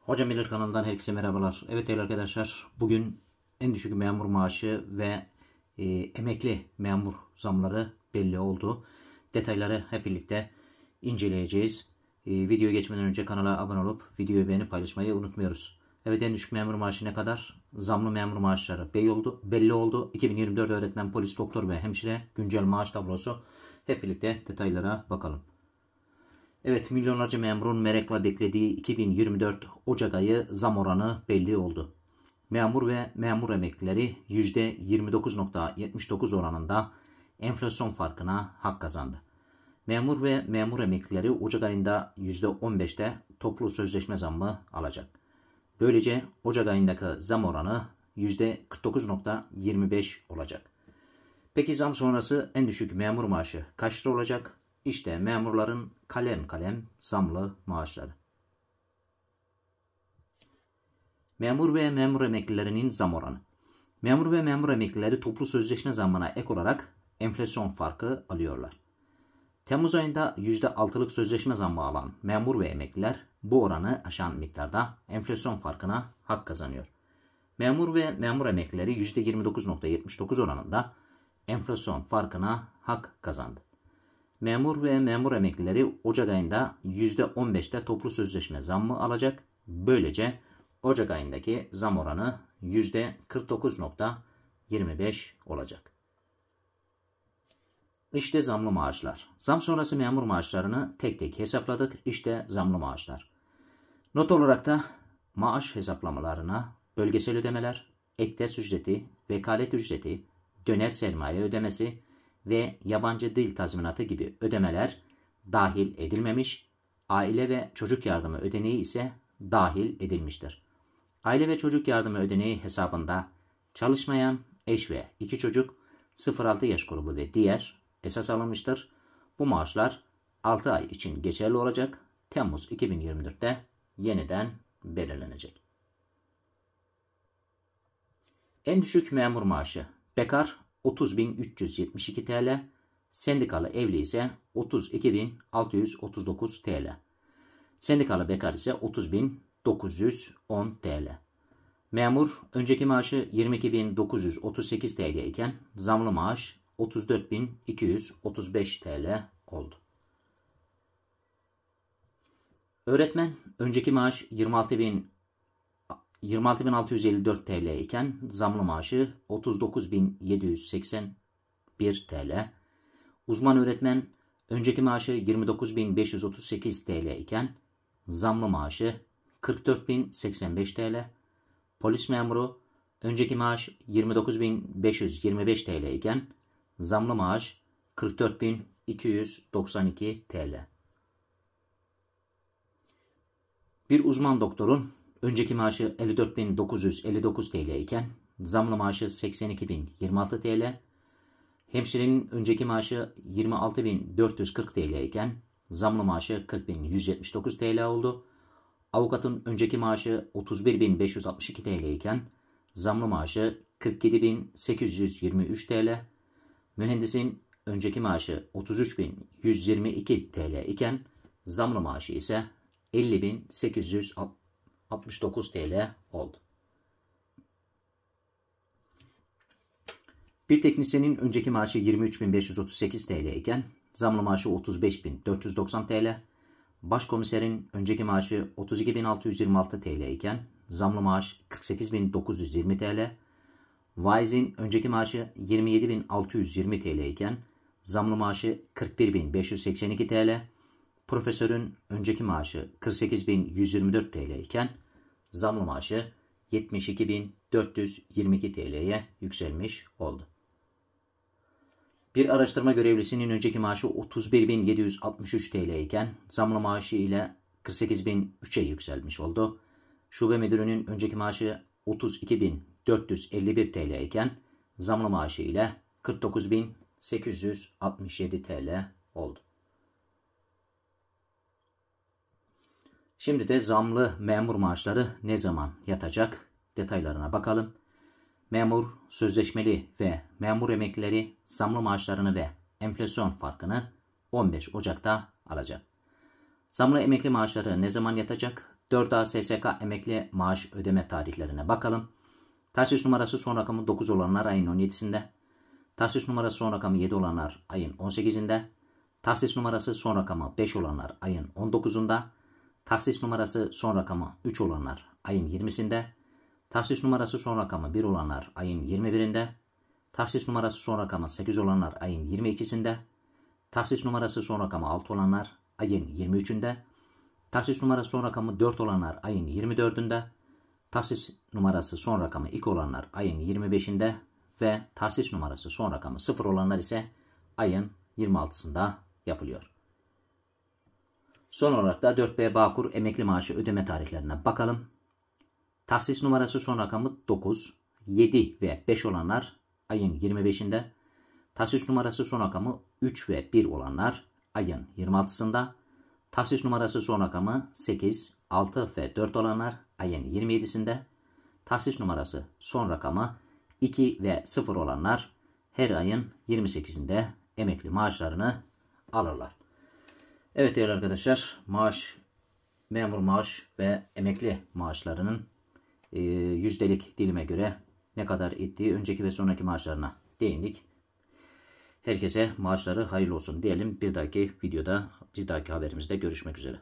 Hocam Bilir kanalından herkese merhabalar. Evet değerli arkadaşlar bugün en düşük memur maaşı ve e, emekli memur zamları belli oldu. Detayları hep birlikte inceleyeceğiz. E, videoya geçmeden önce kanala abone olup videoyu beğenip paylaşmayı unutmuyoruz. Evet en düşük memur maaşı ne kadar? Zamlı memur maaşları belli oldu. Belli oldu. 2024 öğretmen, polis, doktor ve hemşire güncel maaş tablosu. Hep birlikte detaylara bakalım. Evet milyonlarca memurun merakla beklediği 2024 Ocak ayı zam oranı belli oldu. Memur ve memur emeklileri %29.79 oranında enflasyon farkına hak kazandı. Memur ve memur emeklileri Ocak ayında %15'te toplu sözleşme zammı alacak. Böylece Ocak ayındaki zam oranı %49.25 olacak. Peki zam sonrası en düşük memur maaşı kaç lira olacak? İşte memurların kalem kalem zamlı maaşları. Memur ve memur emeklilerinin zam oranı. Memur ve memur emeklileri toplu sözleşme zamına ek olarak enflasyon farkı alıyorlar. Temmuz ayında %6'lık sözleşme zammı alan memur ve emekliler bu oranı aşan miktarda enflasyon farkına hak kazanıyor. Memur ve memur emeklileri %29.79 oranında enflasyon farkına hak kazandı. Memur ve memur emeklileri Ocak ayında %15'te toplu sözleşme zammı alacak. Böylece Ocak ayındaki zam oranı %49.25 olacak. İşte zamlı maaşlar. Zam sonrası memur maaşlarını tek tek hesapladık. İşte zamlı maaşlar. Not olarak da maaş hesaplamalarına bölgesel ödemeler, ek ders ücreti, vekalet ücreti, döner sermaye ödemesi, ve yabancı dil tazminatı gibi ödemeler dahil edilmemiş, aile ve çocuk yardımı ödeneği ise dahil edilmiştir. Aile ve çocuk yardımı ödeneği hesabında çalışmayan eş ve iki çocuk 0-6 yaş grubu ve diğer esas alınmıştır. Bu maaşlar 6 ay için geçerli olacak. Temmuz 2024'te yeniden belirlenecek. En düşük memur maaşı, bekar 30.372 TL. Sendikalı evli ise 32.639 TL. Sendikalı bekar ise 30.910 TL. Memur önceki maaşı 22.938 TL iken zamlı maaş 34.235 TL oldu. Öğretmen önceki maaş 26.000 26.654 TL iken zamlı maaşı 39.781 TL. Uzman öğretmen önceki maaşı 29.538 TL iken zamlı maaşı 44.085 TL. Polis memuru önceki maaş 29.525 TL iken zamlı maaş 44.292 TL. Bir uzman doktorun Önceki maaşı 54.959 TL iken zamlı maaşı 82.026 TL. Hemşirenin önceki maaşı 26.440 TL iken zamlı maaşı 40.179 TL oldu. Avukatın önceki maaşı 31.562 TL iken zamlı maaşı 47.823 TL. Mühendisin önceki maaşı 33.122 TL iken zamlı maaşı ise 50.860 69 TL oldu. Bir teknisyenin önceki maaşı 23.538 TL iken zamlı maaşı 35.490 TL, başkomiserin önceki maaşı 32.626 TL iken zamlı maaş 48.920 TL, vaizin önceki maaşı 27.620 TL iken zamlı maaşı 41.582 TL, Profesörün önceki maaşı 48.124 TL iken zamlı maaşı 72.422 TL'ye yükselmiş oldu. Bir araştırma görevlisinin önceki maaşı 31.763 TL iken zamlı maaşı ile 48.003'e yükselmiş oldu. Şube müdürünün önceki maaşı 32.451 TL iken zamlı maaşı ile 49.867 TL oldu. Şimdi de zamlı memur maaşları ne zaman yatacak detaylarına bakalım. Memur, sözleşmeli ve memur emeklileri zamlı maaşlarını ve enflasyon farkını 15 Ocak'ta alacak. Zamlı emekli maaşları ne zaman yatacak? 4 a ASSK emekli maaş ödeme tarihlerine bakalım. Tahsis numarası son rakamı 9 olanlar ayın 17'sinde. Tahsis numarası son rakamı 7 olanlar ayın 18'inde. Tahsis numarası son rakamı 5 olanlar ayın 19'unda. Taksis numarası son rakamı 3 olanlar ayın 20'sinde, taksis numarası son rakamı 1 olanlar ayın 21'inde, taksis numarası son rakamı 8 olanlar ayın 22'sinde, taksis numarası son rakamı 6 olanlar ayın 23'ünde, taksis numarası son rakamı 4 olanlar ayın 24'ünde, taksis numarası son rakamı 2 olanlar ayın 25'inde ve taksis numarası son rakamı 0 olanlar ise ayın 26'sında yapılıyor. Son olarak da 4B Bağkur emekli maaşı ödeme tarihlerine bakalım. Taksis numarası son rakamı 9, 7 ve 5 olanlar ayın 25'inde. Taksis numarası son rakamı 3 ve 1 olanlar ayın 26'sında. Taksis numarası son rakamı 8, 6 ve 4 olanlar ayın 27'sinde. Tahsis numarası son rakamı 2 ve 0 olanlar her ayın 28'inde emekli maaşlarını alırlar. Evet değerli arkadaşlar maaş, memur maaş ve emekli maaşlarının e, yüzdelik dilime göre ne kadar ettiği önceki ve sonraki maaşlarına değindik. Herkese maaşları hayırlı olsun diyelim. Bir dahaki videoda, bir dahaki haberimizde görüşmek üzere.